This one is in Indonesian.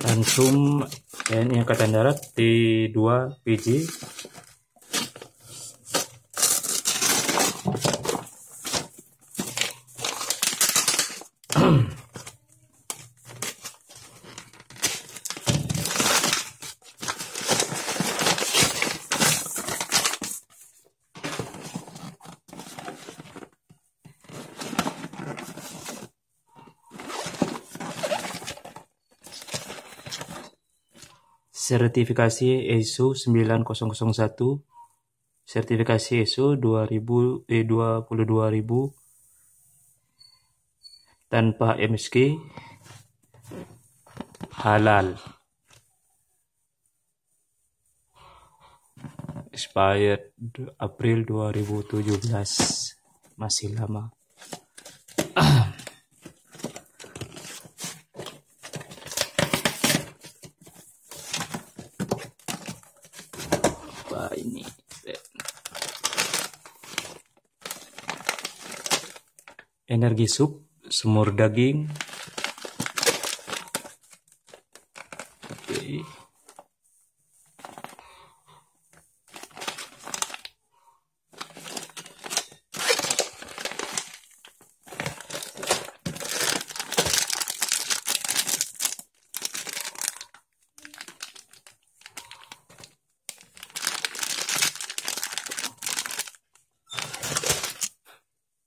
Lansum TNI Angkatan Darat T2 PJ Hmm. Sertifikasi e ISO 9001, Sertifikasi e ISO 2000 eh, 22000 tanpa MSG halal expired April 2017 masih lama ini energi sup semur daging oke